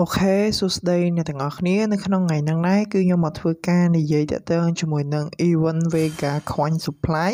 អូខេសួស្តីអ្នកទាំងអស់គ្នានៅក្នុងថ្ងៃហ្នឹងដែរគឺខ្ញុំមកធ្វើការនិយាយតាក់ទងជាមួយនឹង Event Vega Coin Supply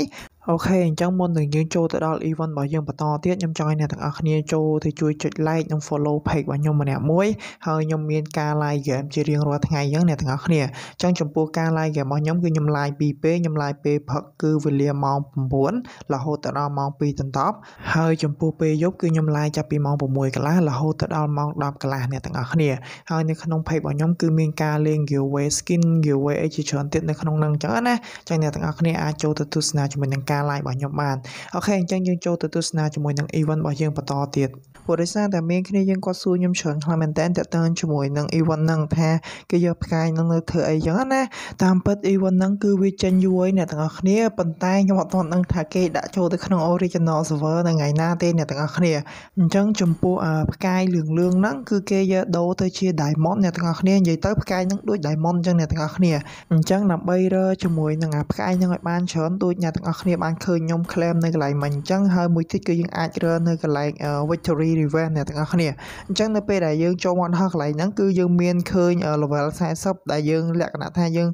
អូខេអញ្ចឹងមុននឹងយើងចូលទៅដល់ event របស់យើងបន្តទៀតខ្ញុំចង់ឲ្យអ្នកទាំងអស់គ្នាចូលទៅជួយចុច like និង follow page របស់ខ្ញុំម្នាក់មួយហើយខ្ញុំមានការ live game ជារៀងរាល់ថ្ងៃអញ្ចឹងអ្នកទាំងអស់គ្នាអញ្ចឹងចំពោះការ live game របស់ខ្ញុំគឺខ្ញុំ live ពីរពេលខ្ញុំ live ពេលព្រឹកគឺវេលាម៉ោង9រហូតដល់ម៉ោង2ដន្ទប់ហើយចំពោះពេលយប់គឺខ្ញុំ live ចាប់ពីម៉ោង6កន្លះរហូតដល់ម៉ោង10កន្លះអ្នកទាំងអស់គ្នាហើយនៅក្នុង page របស់ខ្ញុំគឺមានការលេង giveaway skin giveaway អីជាច្រើនទៀតនៅក្នុងនឹងអញ្ចឹងណាអញ្ចឹងអ្នកទាំងអស់គ្នាអាចចូលទៅទស្សនាជាមួយនឹងការការ live របស់ខ្ញុំបានអូខេអញ្ចឹងយើងចូលទៅទស្សនាជាមួយនឹង event របស់យើងបន្តទៀតព្រោះដោយសារតែមានគ្នាយើងគាត់សួរខ្ញុំច្រើនខ្លាំងមែនតើតើតើជាមួយនឹង event ហ្នឹងថាគេយកផ្កាយនឹងនៅធ្វើអីចឹងណាតាមពិត event ហ្នឹងគឺវាចេញយូរហើយអ្នកទាំងអស់គ្នាប៉ុន្តែខ្ញុំអត់ទាន់ដឹងថាគេដាក់ចូលទៅក្នុង original server នៅថ្ងៃណាទេអ្នកទាំងអស់គ្នាអញ្ចឹងចំពោះផ្កាយលឿងលឿងហ្នឹងគឺគេយកដូរទៅជា diamond អ្នកទាំងអស់គ្នានិយាយទៅផ្កាយហ្នឹងដូច diamond អញ្ចឹងអ្នកទាំងអស់គ្នាអញ្ចឹងដើម្បីរើជាមួយនឹងផ្កាយហ្នឹងឲ្យបានច្រើនដូចអ្នកទាំងអស់គ្នាបានឃើញខ្ញុំ claim នៅកន្លែងមិញអញ្ចឹងហើយមួយទៀតគឺយើងអាចរើនៅកន្លែង Victory Revenge អ្នកទាំងអស់គ្នាអញ្ចឹងនៅពេលដែលយើងចូលមកដល់កន្លែងហ្នឹងគឺយើងមានឃើញ level 40ដែលយើងលក្ខណៈថាយើង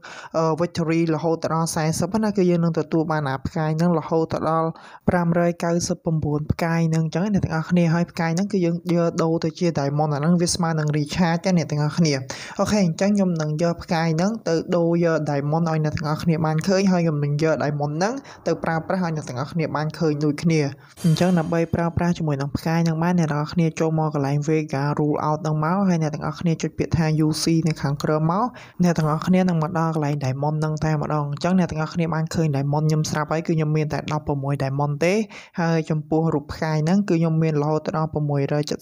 Victory រហូតដល់40ណាគឺយើងនឹងទទួលបានអាផ្កាយហ្នឹងរហូតទៅដល់599ផ្កាយហ្នឹងអញ្ចឹងអ្នកទាំងអស់គ្នាហើយផ្កាយហ្នឹងគឺយើងយកដូរទៅជា Diamond អាហ្នឹងវាស្មើនឹង Recharge ចាអ្នកទាំងអស់គ្នាអូខេអញ្ចឹងខ្ញុំនឹងយកផ្កាយហ្នឹងទៅដូរយក Diamond ឲ្យអ្នកទាំងអស់គ្នាបានឃើញហើយខ្ញុំនឹងយក Diamond ហ្នឹងទៅប្រើប្រាស់ឲ្យអ្នកទាំងអស់គ្នាបានឃើញដូចគ្នាអញ្ចឹងដើម្បីប្រើប្រាស់ជាមួយនឹងផ្កាយនឹងបានអ្នកទាំងអស់គ្នាចូលមកកន្លែង Vega rule out នឹងមកហើយអ្នកទាំងអស់គ្នាចុចពាក្យថា UC នៅខាងក្រោមមកអ្នកទាំងអស់គ្នានឹងមកដល់កន្លែង Diamond នឹងតែម្ដងអញ្ចឹងអ្នកទាំងអស់គ្នាបានឃើញ Diamond ខ្ញុំស្រាប់ហើយគឺខ្ញុំមានតែ16 Diamond ទេហើយចំពោះរូបផ្កាយហ្នឹងគឺខ្ញុំមានរហូតដល់679អញ្ចឹ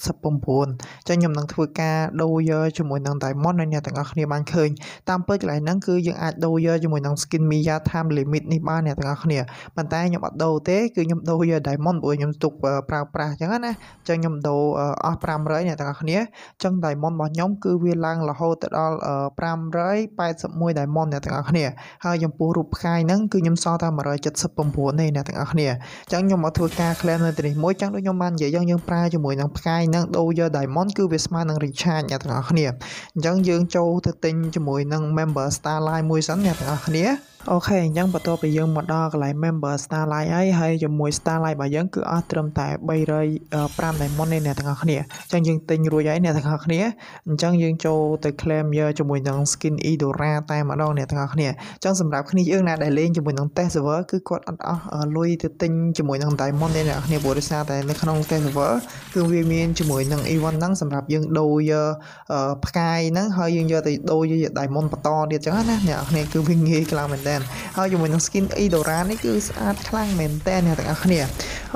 ងខ្ញុំនឹងធ្វើការដូរយកជាមួយនឹង Diamond ឲ្យអ្នកទាំងអស់គ្នាបានឃើញតាមពិតកន្លែងហ្នឹងគឺយើងអាចដូរយកជាមួយនឹង Skin Mia Time Limit នេះបានអ្នកទាំងអស់គ្នាប៉ុន្តែតែខ្ញុំអត់ដូរទេគឺខ្ញុំដូរយក diamond ព្រោះខ្ញុំទុកប្រើប្រាស់អញ្ចឹងណាអញ្ចឹងខ្ញុំដូរអស់500អ្នកទាំងអស់គ្នាអញ្ចឹង diamond របស់ខ្ញុំគឺវាឡើងរហូតទៅដល់581 diamond អ្នកទាំងអស់គ្នាហើយចំពោះរូបផ្កាយហ្នឹងគឺខ្ញុំសល់តែ179ទេអ្នកទាំងអស់គ្នាអញ្ចឹងខ្ញុំមកធ្វើការ claim នៅទីនេះមួយអញ្ចឹងដូចខ្ញុំបាននិយាយអញ្ចឹងយើងប្រើជាមួយនឹងផ្កាយហ្នឹងដូរយក diamond គឺវាស្មើនឹង recharge អ្នកទាំងអស់គ្នាអញ្ចឹងយើងចូលទៅទិញជាមួយនឹង member starline មួយសិនអ្នកទាំងអស់គ្នាអូខេអញ្ចឹងបន្ទាប់ពីយើងមកដល់កន្លែង member starlight ហើយហើយជាមួយ starlight របស់យើងគឺអស់ត្រឹមតែ305 diamond ទេអ្នកទាំងអស់គ្នាអញ្ចឹងយើងទិញរួចហើយអ្នកទាំងអស់គ្នាអញ្ចឹងយើងចូលទៅ claim យកជាមួយនឹង skin Edora តែម្ដងអ្នកទាំងអស់គ្នាអញ្ចឹងសម្រាប់គ្នាយើងណាដែលលេងជាមួយនឹង test server គឺគាត់អត់អស់លុយទៅទិញជាមួយនឹង diamond ទេអ្នកទាំងអស់គ្នាព្រោះដោយសារតែនៅក្នុង test server គឺវាមានជាមួយនឹង event ហ្នឹងសម្រាប់យើងដូរយកផ្កាយហ្នឹងហើយយើងយកទៅដូរយក diamond បន្តទៀតអញ្ចឹងណាអ្នកទាំងអស់គ្នាគឺវាងាយខ្លាំងមែនតែនហើយជាមួយនឹង skin Eudora នេះគឺស្អាតខ្លាំងមែនតែនអ្នកទាំងអស់គ្នា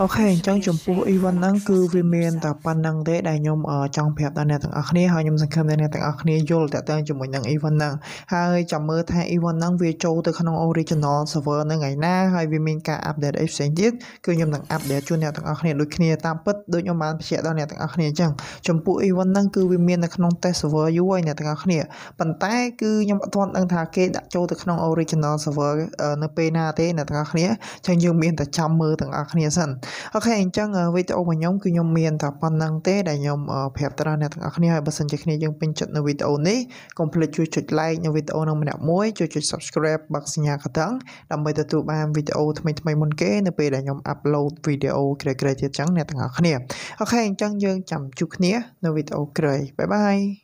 អូខេអញ្ចឹងចំពោះ event ហ្នឹងគឺវាមានតែប៉ុណ្្នឹងទេដែលខ្ញុំចង់ប្រាប់ដល់អ្នកទាំងអស់គ្នាហើយខ្ញុំសង្ឃឹមថាអ្នកទាំងអស់គ្នាយល់តាក់ទងជាមួយនឹង event ហ្នឹងហើយចាំមើលថា event ហ្នឹងវាចូលទៅក្នុង original server ហ្នឹងថ្ងៃណាហើយវាមានការ update អីផ្សេងទៀតគឺខ្ញុំនឹង update ជូនអ្នកទាំងអស់គ្នាដូចគ្នាតាមពិតដូចខ្ញុំបានបញ្ជាក់ដល់អ្នកទាំងអស់គ្នាអញ្ចឹងចំពោះ event ហ្នឹងគឺវាមាននៅក្នុង test server យូរហើយអ្នកទាំងអស់គ្នាប៉ុន្តែគឺខ្ញុំអត់ទាន់ដឹងថាគេដាក់ចូលទៅក្នុង original server នៅពេលណាទេអ្នកទាំងអស់គ្នាអញ្ចឹងយើងមានតែចាំមើលទាំងអស់គ្នាសិនអូខេអញ្ចឹងវីដេអូរបស់ខ្ញុំគឺខ្ញុំមានតែប៉ុណ្្នឹងទេដែលខ្ញុំប្រាប់ទៅដល់អ្នកទាំងអស់គ្នាហើយបើសិនជាគ្នាយើងពេញចិត្តនៅវីដេអូនេះកុំភ្លេចជួយចុច like នៅវីដេអូនឹងម្នាក់មួយជួយចុច subscribe បាក់សញ្ញាកណ្ដឹងដើម្បីទទួលបានវីដេអូថ្មីៗមុនគេនៅពេលដែលខ្ញុំ upload វីដេអូក្រោយៗទៀតអញ្ចឹងអ្នកទាំងអស់គ្នាអូខេអញ្ចឹងយើងចាំជួបគ្នានៅវីដេអូក្រោយបាយបាយ